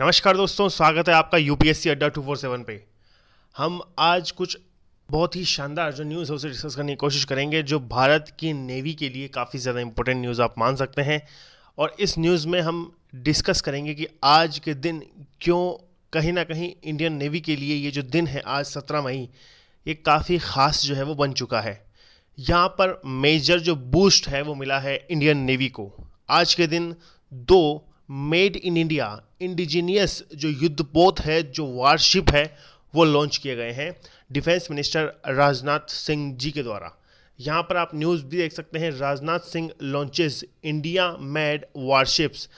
नमस्कार दोस्तों स्वागत है आपका यूपीएससी अड्डा टू फोर सेवन पे हम आज कुछ बहुत ही शानदार जो न्यूज़ है उसे डिस्कस करने की कोशिश करेंगे जो भारत की नेवी के लिए काफ़ी ज़्यादा इंपॉर्टेंट न्यूज़ आप मान सकते हैं और इस न्यूज़ में हम डिस्कस करेंगे कि आज के दिन क्यों कहीं ना कहीं इंडियन नेवी के लिए ये जो दिन है आज सत्रह मई ये काफ़ी ख़ास जो है वो बन चुका है यहाँ पर मेजर जो बूस्ट है वो मिला है इंडियन नेवी को आज के दिन दो मेड इन इंडिया इंडिजीनियस जो युद्धपोत है जो वारशिप है वो लॉन्च किए गए हैं डिफेंस मिनिस्टर राजनाथ सिंह जी के द्वारा यहाँ पर आप न्यूज़ भी देख सकते हैं Rajnath Singh launches India made warships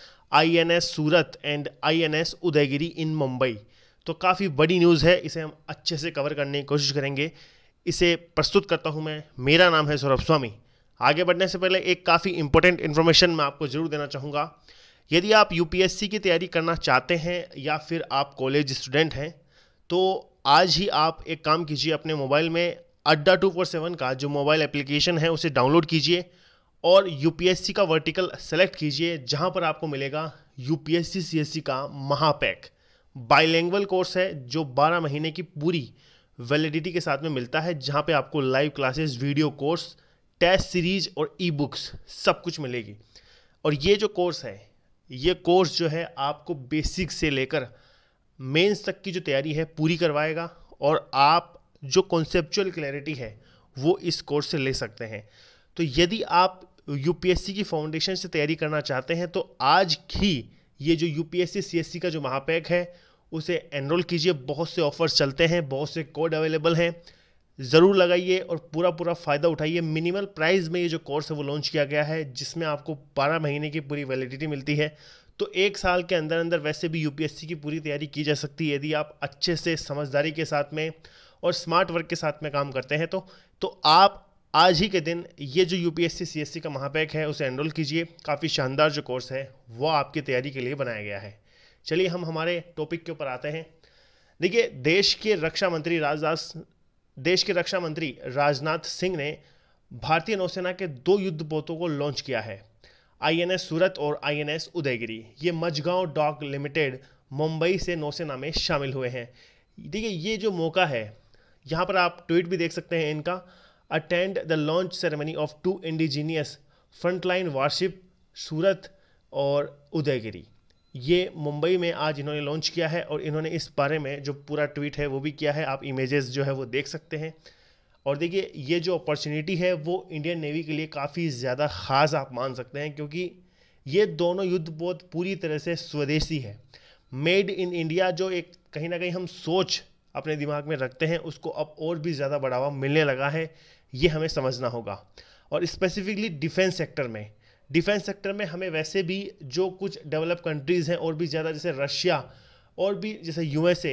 INS Surat and INS Udaygiri in Mumbai तो काफ़ी बड़ी न्यूज़ है इसे हम अच्छे से कवर करने की कोशिश करेंगे इसे प्रस्तुत करता हूँ मैं मेरा नाम है सौरभ स्वामी आगे बढ़ने से पहले एक काफ़ी इंपॉर्टेंट इन्फॉर्मेशन मैं आपको ज़रूर देना चाहूँगा यदि आप यूपीएससी की तैयारी करना चाहते हैं या फिर आप कॉलेज स्टूडेंट हैं तो आज ही आप एक काम कीजिए अपने मोबाइल में अड्डा टू फोर सेवन का जो मोबाइल एप्लीकेशन है उसे डाउनलोड कीजिए और यूपीएससी का वर्टिकल सेलेक्ट कीजिए जहां पर आपको मिलेगा यूपीएससी सीएससी का महापैक बाइलैंग्वल कोर्स है जो 12 महीने की पूरी वैलिडिटी के साथ में मिलता है जहां पे आपको live classes video course test series और ई बुक्स सब कुछ मिलेगी और ये जो कोर्स है ये कोर्स जो है आपको बेसिक से लेकर मेंस तक की जो तैयारी है पूरी करवाएगा और आप जो कॉन्सेप्चुअल क्लैरिटी है वो इस कोर्स से ले सकते हैं तो यदि आप यूपीएससी की फाउंडेशन से तैयारी करना चाहते हैं तो आज ही ये जो यूपीएससी सीएससी का जो महापैक है उसे एनरोल कीजिए बहुत से ऑफर्स चलते हैं बहुत से कोड अवेलेबल हैं ज़रूर लगाइए और पूरा पूरा फ़ायदा उठाइए मिनिमल प्राइस में ये जो कोर्स है वो लॉन्च किया गया है जिसमें आपको बारह महीने की पूरी वैलिडिटी मिलती है तो एक साल के अंदर अंदर वैसे भी यूपीएससी की पूरी तैयारी की जा सकती है यदि आप अच्छे से समझदारी के साथ में और स्मार्ट वर्क के साथ में काम करते हैं तो तो आप आज ही के दिन ये जो यूपीएससी सीएससी का महापैक है उसे एनरोल कीजिए काफ़ी शानदार जो कोर्स है वो आपकी तैयारी के लिए बनाया गया है चलिए हम हमारे टॉपिक के ऊपर आते हैं देखिए देश के रक्षा मंत्री राजनाथ देश के रक्षा मंत्री राजनाथ सिंह ने भारतीय नौसेना के दो युद्ध पोतों को लॉन्च किया है आईएनएस सूरत और आईएनएस उदयगिरी ये मजगांव डॉक लिमिटेड मुंबई से नौसेना में शामिल हुए हैं देखिए ये जो मौका है यहाँ पर आप ट्वीट भी देख सकते हैं इनका attend the launch ceremony of two indigenous frontline warship Surat और उदयगिरी ये मुंबई में आज इन्होंने लॉन्च किया है और इन्होंने इस बारे में जो पूरा ट्वीट है वो भी किया है आप इमेजेस जो है वो देख सकते हैं और देखिए ये जो अपॉर्चुनिटी है वो इंडियन नेवी के लिए काफ़ी ज़्यादा ख़ास आप मान सकते हैं क्योंकि ये दोनों युद्ध बहुत पूरी तरह से स्वदेशी है मेड इन इंडिया जो एक कहीं ना कहीं हम सोच अपने दिमाग में रखते हैं उसको अब और भी ज़्यादा बढ़ावा मिलने लगा है ये हमें समझना होगा और स्पेसिफिकली डिफेंस सेक्टर में डिफेंस सेक्टर में हमें वैसे भी जो कुछ डेवलप कंट्रीज़ हैं और भी ज़्यादा जैसे रशिया और भी जैसे यूएसए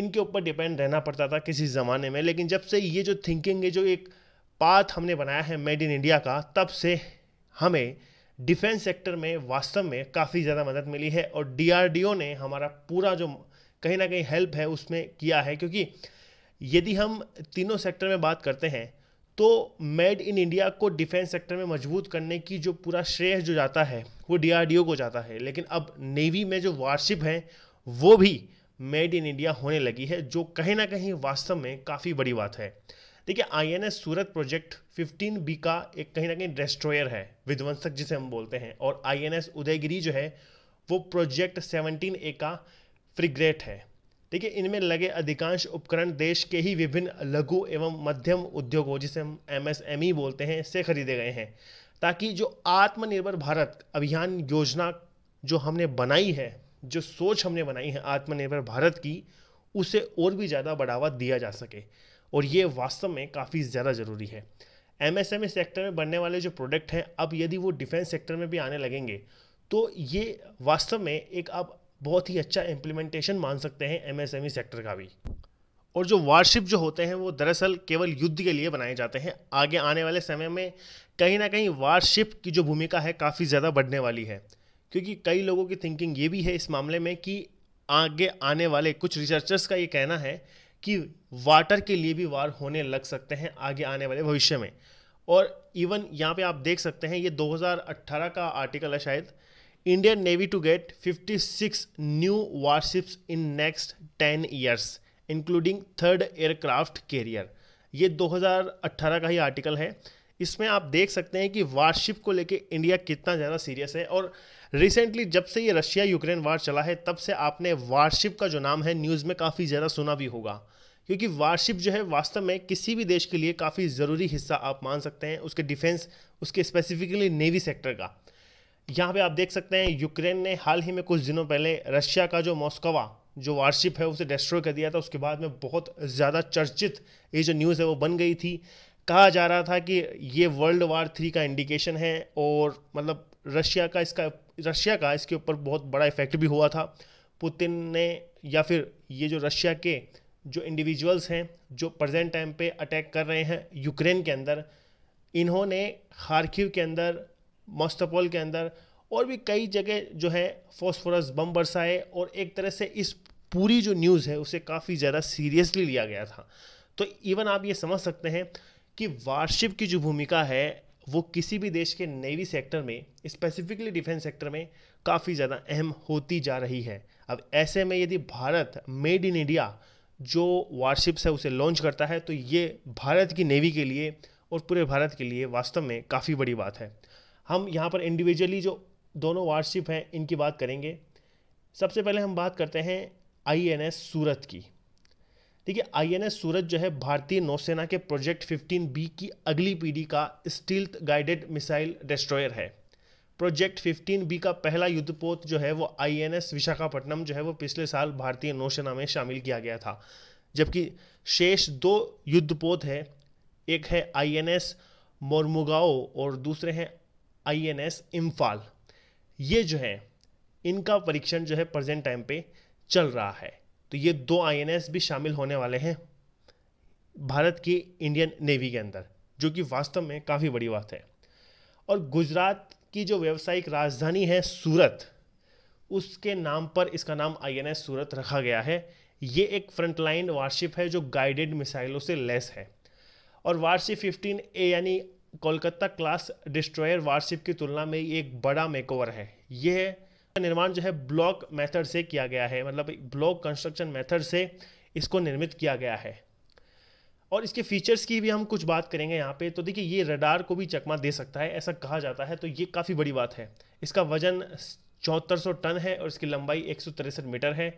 इनके ऊपर डिपेंड रहना पड़ता था किसी ज़माने में लेकिन जब से ये जो थिंकिंग है जो एक पाथ हमने बनाया है मेड इन इंडिया का तब से हमें डिफेंस सेक्टर में वास्तव में काफ़ी ज़्यादा मदद मिली है और डीआरडीओ ने हमारा पूरा जो कहीं ना कहीं हेल्प है उसमें किया है क्योंकि यदि हम तीनों सेक्टर में बात करते हैं तो मेड इन इंडिया को डिफेंस सेक्टर में मजबूत करने की जो पूरा श्रेय जो जाता है वो डीआरडीओ को जाता है लेकिन अब नेवी में जो वारशिप है वो भी मेड इन इंडिया होने लगी है जो कहीं ना कहीं वास्तव में काफ़ी बड़ी बात है देखिए आईएनएस सूरत प्रोजेक्ट 15 बी का एक कहीं ना कहीं डिस्ट्रॉयर है विध्वंसक जिसे हम बोलते हैं और आईएनएस उदयगिरी जो है वो प्रोजेक्ट 17 ए का फ्रिग्रेट है ठीक है इनमें लगे अधिकांश उपकरण देश के ही विभिन्न लघु एवं मध्यम उद्योगों जिसे हम एमएसएमई e बोलते हैं से खरीदे गए हैं ताकि जो आत्मनिर्भर भारत अभियान योजना जो हमने बनाई है जो सोच हमने बनाई है आत्मनिर्भर भारत की उसे और भी ज़्यादा बढ़ावा दिया जा सके और ये वास्तव में काफ़ी ज़्यादा ज़रूरी है एमएसएमई e सेक्टर में बनने वाले जो प्रोडक्ट हैं अब यदि वो डिफेंस सेक्टर में भी आने लगेंगे तो ये वास्तव में एक अब बहुत ही अच्छा इम्प्लीमेंटेशन मान सकते हैं एमएसएमई सेक्टर e का भी और जो वारशिप जो होते हैं वो दरअसल केवल युद्ध के लिए बनाए जाते हैं आगे आने वाले समय में कहीं ना कहीं वारशिप की जो भूमिका है काफ़ी ज़्यादा बढ़ने वाली है क्योंकि कई लोगों की थिंकिंग ये भी है इस मामले में कि आगे आने वाले कुछ रिसर्चर्स का ये कहना है कि वाटर के लिए भी वार होने लग सकते हैं आगे आने वाले भविष्य में और इवन यहाँ पे आप देख सकते हैं ये 2018 का आर्टिकल है शायद Indian navy to get 56 new warships in next 10 years including third aircraft carrier ये 2018 का ही आर्टिकल है इसमें आप देख सकते हैं कि वारशिप को लेके इंडिया कितना ज़्यादा सीरियस है और रिसेंटली जब से ये रशिया यूक्रेन वार चला है तब से आपने वारशिप का जो नाम है न्यूज़ में काफ़ी ज़्यादा सुना भी होगा क्योंकि वारशिप जो है वास्तव में किसी भी देश के लिए काफ़ी ज़रूरी हिस्सा आप मान सकते हैं उसके डिफेंस उसके स्पेसिफिकली नेवी सेक्टर का यहाँ पे आप देख सकते हैं यूक्रेन ने हाल ही में कुछ दिनों पहले रशिया का जो मॉस्कोवा जो वारशिप है उसे डिस्ट्रॉय कर दिया था उसके बाद में बहुत ज़्यादा चर्चित ये जो न्यूज़ है वो बन गई थी कहा जा रहा था कि ये वर्ल्ड वार थ्री का इंडिकेशन है और मतलब रशिया का इसका रशिया का इसके ऊपर बहुत बड़ा इफेक्ट भी हुआ था पुतिन ने या फिर ये जो रशिया के जो इंडिविजुअल्स हैं जो प्रेजेंट टाइम पे अटैक कर रहे हैं यूक्रेन के अंदर इन्होंने खारखीव के अंदर मस्तपोल के अंदर और भी कई जगह जो है फॉस्फोरस बम बरसाए और एक तरह से इस पूरी जो न्यूज़ है उसे काफ़ी ज़्यादा सीरियसली लिया गया था तो इवन आप ये समझ सकते हैं कि वारशिप की जो भूमिका है वो किसी भी देश के नेवी सेक्टर में स्पेसिफिकली डिफेंस सेक्टर में काफ़ी ज़्यादा अहम होती जा रही है अब ऐसे में यदि भारत मेड इन इंडिया जो वारशिप्स है उसे लॉन्च करता है तो ये भारत की नेवी के लिए और पूरे भारत के लिए वास्तव में काफ़ी बड़ी बात है हम यहाँ पर इंडिविजुअली जो दोनों वारशिप हैं इनकी बात करेंगे सबसे पहले हम बात करते हैं आईएनएस सूरत की ठीक है आईएनएस सूरत जो है भारतीय नौसेना के प्रोजेक्ट 15 बी की अगली पीढ़ी का स्टील्थ गाइडेड मिसाइल डिस्ट्रॉयर है प्रोजेक्ट 15 बी का पहला युद्धपोत जो है वो आईएनएस विशाखापट्टनम जो है वो पिछले साल भारतीय नौसेना में शामिल किया गया था जबकि शेष दो युद्धपोत है एक है आई मोरमुगाओ और दूसरे हैं आई एन एस इम्फाल ये जो है इनका परीक्षण जो है प्रेजेंट टाइम पे चल रहा है तो ये दो आईएनएस भी शामिल होने वाले हैं भारत की इंडियन नेवी के अंदर जो कि वास्तव में काफ़ी बड़ी बात है और गुजरात की जो व्यावसायिक राजधानी है सूरत उसके नाम पर इसका नाम आईएनएस सूरत रखा गया है ये एक फ्रंटलाइन वारशिप है जो गाइडेड मिसाइलों से लेस है और वारशिप 15 ए यानी कोलकाता क्लास डिस्ट्रॉयर वारशिप की तुलना में एक बड़ा मेकओवर है यह निर्माण जो है ब्लॉक मेथड से किया गया है मतलब ब्लॉक कंस्ट्रक्शन मेथड से इसको निर्मित किया गया है और इसके फीचर्स की भी हम कुछ बात करेंगे यहाँ पे तो देखिए ये रडार को भी चकमा दे सकता है ऐसा कहा जाता है तो ये काफ़ी बड़ी बात है इसका वजन चौहत्तर टन है और इसकी लंबाई एक मीटर है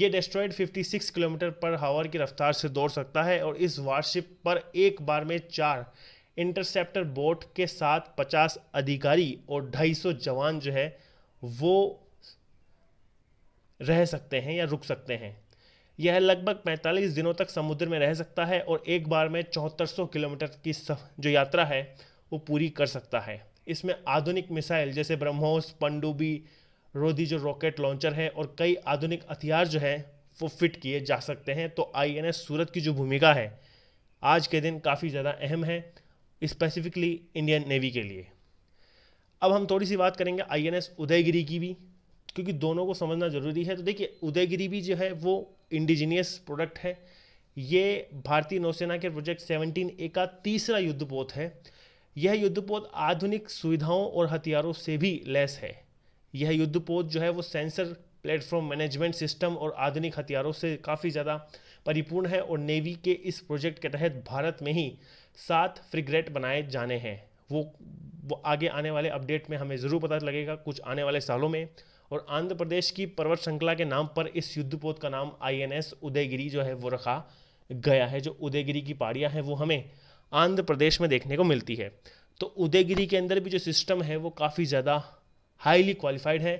ये डेस्ट्रॉयड 56 किलोमीटर पर हावर की रफ्तार से दौड़ सकता है और इस वारशिप पर एक बार में चार इंटरसेप्टर बोट के साथ 50 अधिकारी और 250 जवान जो है वो रह सकते हैं या रुक सकते हैं यह लगभग 45 दिनों तक समुद्र में रह सकता है और एक बार में चौहत्तर किलोमीटर की जो यात्रा है वो पूरी कर सकता है इसमें आधुनिक मिसाइल जैसे ब्रह्मोस पंडुबी रोधी जो रॉकेट लॉन्चर है और कई आधुनिक हथियार जो है वो फिट किए जा सकते हैं तो आईएनएस सूरत की जो भूमिका है आज के दिन काफ़ी ज़्यादा अहम है स्पेसिफिकली इंडियन नेवी के लिए अब हम थोड़ी सी बात करेंगे आईएनएस उदयगिरी की भी क्योंकि दोनों को समझना ज़रूरी है तो देखिए उदयगिरी भी जो है वो इंडिजीनियस प्रोडक्ट है ये भारतीय नौसेना के प्रोजेक्ट 17 ए का तीसरा युद्धपोत है यह युद्धपोत आधुनिक सुविधाओं और हथियारों से भी लैस है यह युद्धपोत जो है वो सेंसर प्लेटफॉर्म मैनेजमेंट सिस्टम और आधुनिक हथियारों से काफ़ी ज़्यादा परिपूर्ण है और नेवी के इस प्रोजेक्ट के तहत भारत में ही सात फ्रिगरेट बनाए जाने हैं वो वो आगे आने वाले अपडेट में हमें ज़रूर पता लगेगा कुछ आने वाले सालों में और आंध्र प्रदेश की पर्वत श्रृंखला के नाम पर इस युद्धपोत का नाम आईएनएस उदयगिरी जो है वो रखा गया है जो उदयगिरी की पहाड़ियाँ हैं वो हमें आंध्र प्रदेश में देखने को मिलती है तो उदयगिरी के अंदर भी जो सिस्टम है वो काफ़ी ज़्यादा हाईली क्वालिफाइड है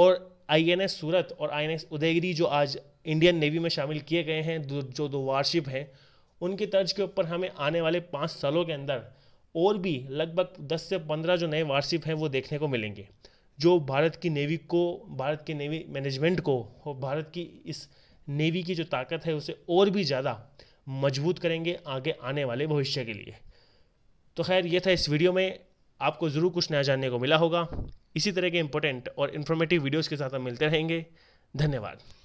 और एस सूरत और एस उदयगिरी जो आज इंडियन नेवी में शामिल किए गए हैं जो दो वारशिप हैं उनकी तर्ज के ऊपर हमें आने वाले पाँच सालों के अंदर और भी लगभग दस से पंद्रह जो नए वारशिप हैं वो देखने को मिलेंगे जो भारत की नेवी को भारत के नेवी मैनेजमेंट को और भारत की इस नेवी की जो ताकत है उसे और भी ज़्यादा मजबूत करेंगे आगे आने वाले भविष्य के लिए तो खैर ये था इस वीडियो में आपको ज़रूर कुछ नया जानने को मिला होगा इसी तरह के इंपॉर्टेंट और इन्फॉर्मेटिव वीडियोज़ के साथ हम मिलते रहेंगे धन्यवाद